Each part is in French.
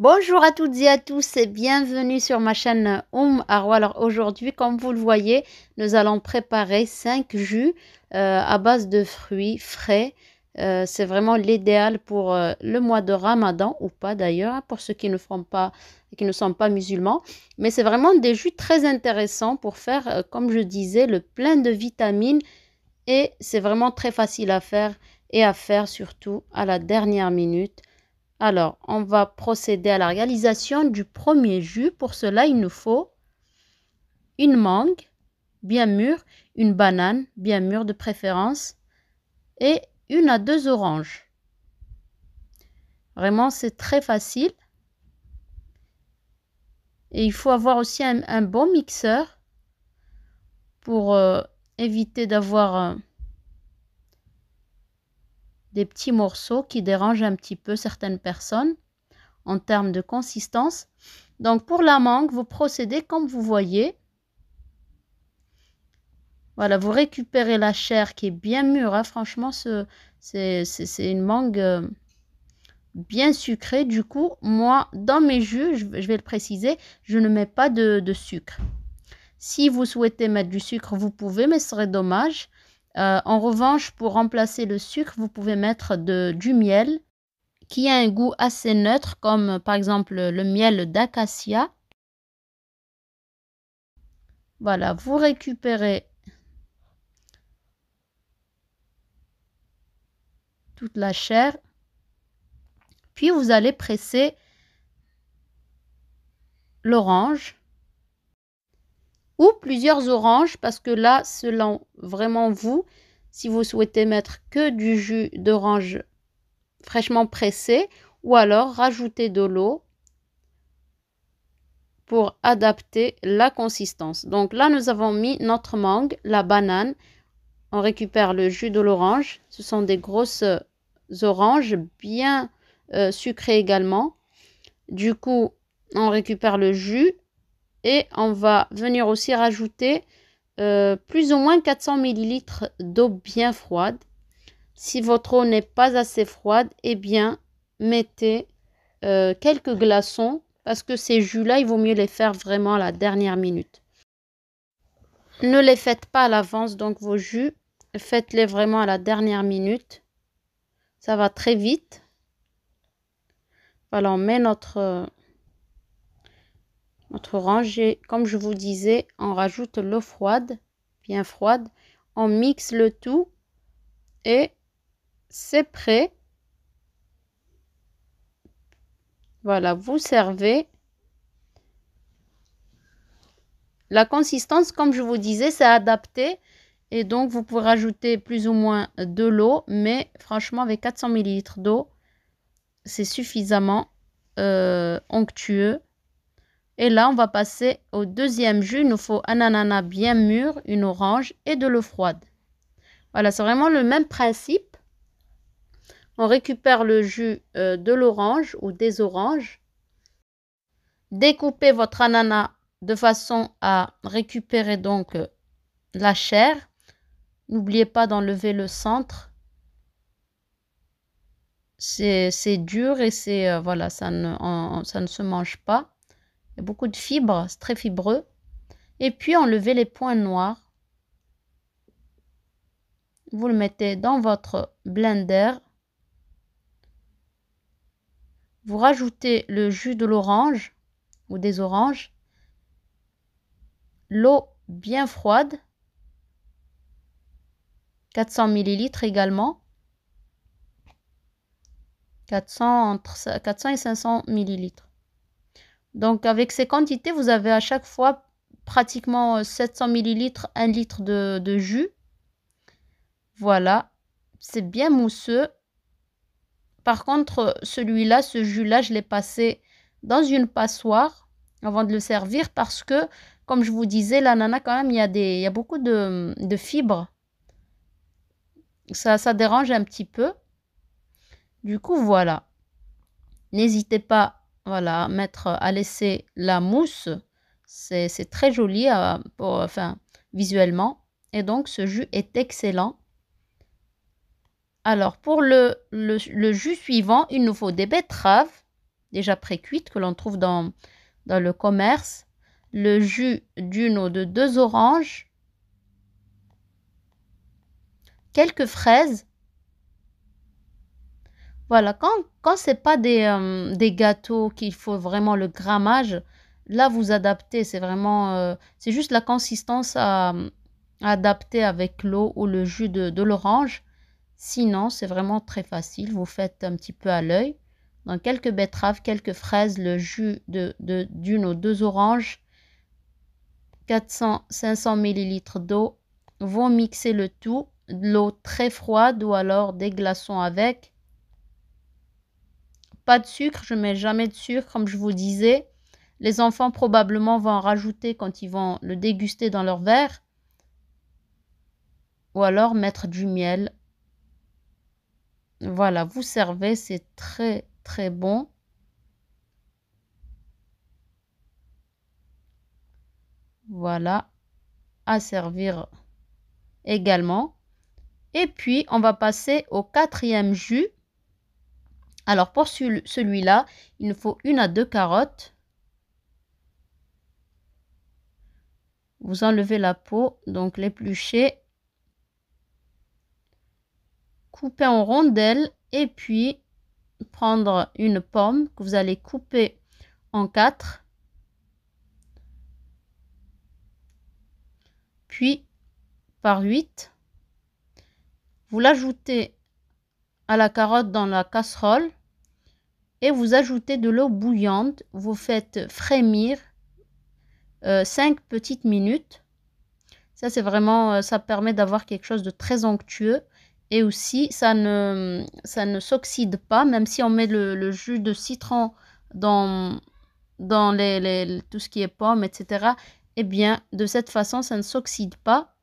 Bonjour à toutes et à tous et bienvenue sur ma chaîne Oum Arwa. Alors aujourd'hui, comme vous le voyez, nous allons préparer 5 jus euh, à base de fruits frais. Euh, c'est vraiment l'idéal pour euh, le mois de Ramadan ou pas d'ailleurs, pour ceux qui ne, font pas, qui ne sont pas musulmans. Mais c'est vraiment des jus très intéressants pour faire, comme je disais, le plein de vitamines et c'est vraiment très facile à faire et à faire surtout à la dernière minute. Alors, on va procéder à la réalisation du premier jus. Pour cela, il nous faut une mangue bien mûre, une banane bien mûre de préférence et une à deux oranges. Vraiment, c'est très facile. Et il faut avoir aussi un, bon mixeur pour euh, éviter d'avoir... Euh, des petits morceaux qui dérangent un petit peu certaines personnes en termes de consistance. Donc pour la mangue, vous procédez comme vous voyez. Voilà, vous récupérez la chair qui est bien mûre. Hein. Franchement, c'est une mangue euh, bien sucrée. Du coup, moi, dans mes jus, je, vais le préciser, je ne mets pas de, sucre. Si vous souhaitez mettre du sucre, vous pouvez, mais ce serait dommage. Euh, en revanche, pour remplacer le sucre, vous pouvez mettre du miel qui a un goût assez neutre, comme par exemple le miel d'acacia. Voilà, vous récupérez toute la chair. Puis vous allez presser l'orange ou plusieurs oranges parce que là, selon vraiment vous, si vous souhaitez mettre que du jus d'orange fraîchement pressé ou alors rajouter de l'eau pour adapter la consistance. Donc là, nous avons mis notre mangue, la banane. On récupère le jus de l'orange. Ce sont des grosses euh, oranges bien euh, sucrées également. Du coup, on récupère le jus et on va venir aussi rajouter euh, plus ou moins 400 ml d'eau bien froide. Si votre eau n'est pas assez froide, eh bien, mettez euh, quelques glaçons parce que ces jus-là, il vaut mieux les faire vraiment à la dernière minute. Ne les faites pas à l'avance, donc vos jus, faites-les vraiment à la dernière minute. Ça va très vite. Voilà, on met notre notre rangée. Comme je vous disais, on rajoute l'eau froide, bien froide. On mixe le tout et c'est prêt. Voilà, vous servez. La consistance, comme je vous disais, c'est adapté. Et donc, vous pouvez rajouter plus ou moins de l'eau. Mais franchement, avec 400 ml d'eau, c'est suffisamment euh, onctueux et là, on va passer au deuxième jus. Il nous faut un ananas bien mûr, une orange et de l'eau froide. Voilà, c'est vraiment le même principe. On récupère le jus euh, de l'orange ou des oranges. Découpez votre ananas de façon à récupérer donc euh, la chair. N'oubliez pas d'enlever le centre. C'est dur et c'est euh, voilà, ça ne, ça ne se mange pas beaucoup de fibres, c'est très fibreux. Et puis enlevez les points noirs. Vous le mettez dans votre blender. Vous rajoutez le jus de l'orange ou des oranges. L'eau bien froide. 400 ml également. 400, 400 et 500 millilitres. Donc avec ces quantités, vous avez à chaque fois pratiquement 700 euh, millilitres, 1 litre de, jus. Voilà, c'est bien mousseux. Par contre, celui-là, ce jus-là, je l'ai passé dans une passoire avant de le servir parce que, comme je vous disais, l'ananas, quand même, il y a, des, il y a beaucoup de, fibres. Ça, ça dérange un petit peu. Du coup, voilà. N'hésitez pas voilà, mettre à laisser la mousse. C'est très joli euh, visuellement. Et donc, ce jus est excellent. Alors, pour le, jus suivant, il nous faut des betteraves déjà pré-cuites que l'on trouve dans, dans le commerce. Le jus d'une ou de deux oranges. Quelques fraises voilà, quand, quand ce n'est pas euh, des, gâteaux qu'il faut vraiment le grammage, là vous adaptez, c'est vraiment, euh, c'est juste la consistance à, adapter avec l'eau ou le jus de, l'orange. Sinon, c'est vraiment très facile, vous faites un petit peu à l'œil. Dans quelques betteraves, quelques fraises, le jus de, d'une ou deux oranges, 400-500 ml d'eau, vous mixez le tout, l'eau très froide ou alors des glaçons avec, pas de sucre, je mets jamais de sucre, comme je vous disais. Les enfants probablement vont en rajouter quand ils vont le déguster dans leur verre. Ou alors mettre du miel. Voilà, vous servez, c'est très très bon. Voilà, à servir également. Et puis, on va passer au quatrième jus. Alors pour celui-là, il nous faut une à deux carottes. Vous enlevez la peau, donc l'éplucher couper en rondelles et puis prendre une pomme que vous allez couper en quatre. Puis par 8. Vous l'ajoutez à la carotte dans la casserole et vous ajoutez de l'eau bouillante. Vous faites frémir euh, cinq 5 petites minutes. Ça, c'est vraiment, euh, ça permet d'avoir quelque chose de très onctueux. Et aussi, ça ne, ça ne s'oxyde pas, même si on met le, jus de citron dans, dans les, tout ce qui est pomme etc. Eh bien, de cette façon, ça ne s'oxyde pas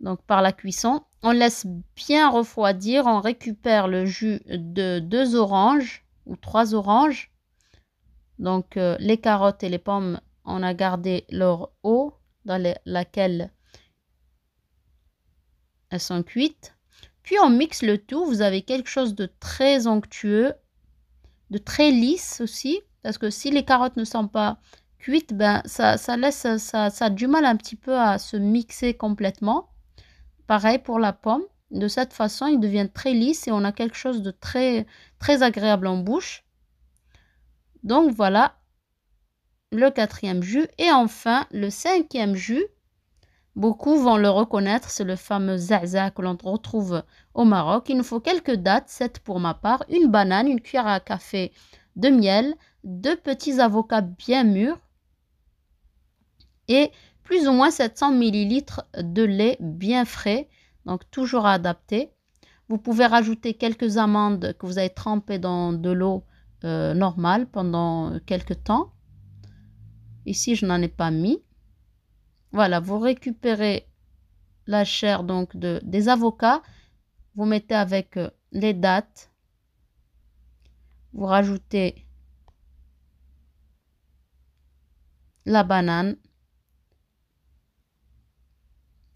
donc par la cuisson. On laisse bien refroidir, on récupère le jus de deux oranges ou trois oranges. Donc euh, les carottes et les pommes, on a gardé leur eau dans laquelle elles sont cuites. Puis on mixe le tout, vous avez quelque chose de très onctueux, de très lisse aussi, parce que si les carottes ne sont pas cuites, ben ça, laisse, ça, ça a du mal un petit peu à se mixer complètement. Pareil pour la pomme. De cette façon, il devient très lisse et on a quelque chose de très, très agréable en bouche. Donc voilà le quatrième jus. Et enfin, le cinquième jus. Beaucoup vont le reconnaître, c'est le fameux zaza que l'on retrouve au Maroc. Il nous faut quelques dates, 7 pour ma part, une banane, une cuillère à café de miel, deux petits avocats bien mûrs et plus ou moins 700 ml de lait bien frais, donc toujours adapté. Vous pouvez rajouter quelques amandes que vous avez trempées dans de l'eau euh, normale pendant quelques temps. Ici, je n'en ai pas mis. Voilà, vous récupérez la chair donc de, des avocats. Vous mettez avec euh, les dates. Vous rajoutez la banane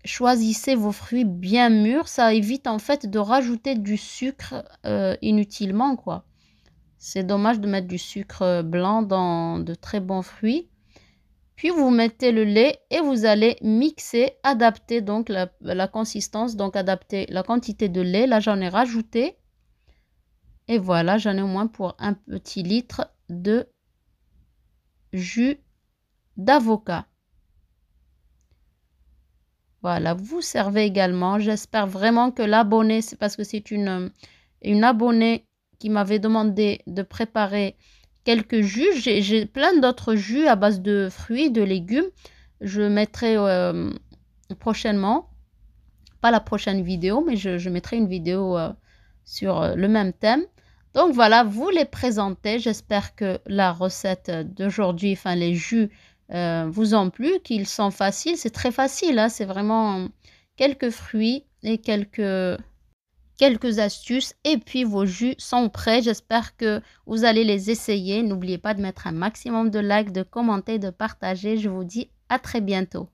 choisissez vos fruits bien mûrs. Ça évite en fait de rajouter du sucre euh, inutilement, quoi. C'est dommage de mettre du sucre euh, blanc dans de très bons fruits. Puis vous mettez le lait et vous allez mixer, adapter donc la, la consistance, donc adapter la quantité de lait. Là, j'en ai rajouté. Et voilà, j'en ai au moins pour un petit litre de jus d'avocat. Voilà, vous servez également. J'espère vraiment que l'abonné, c'est parce que c'est une, une abonnée qui m'avait demandé de préparer quelques jus. J'ai plein d'autres jus à base de fruits, de légumes. Je mettrai euh, prochainement, pas la prochaine vidéo, mais je, mettrai une vidéo euh, sur euh, le même thème. Donc voilà, vous les présentez. J'espère que la recette d'aujourd'hui, enfin les jus euh, vous en plu, qu'ils sont faciles. C'est très facile, hein, c'est vraiment quelques fruits et quelques, quelques astuces. Et puis vos jus sont prêts. J'espère que vous allez les essayer. N'oubliez pas de mettre un maximum de likes, de commenter, de partager. Je vous dis à très bientôt.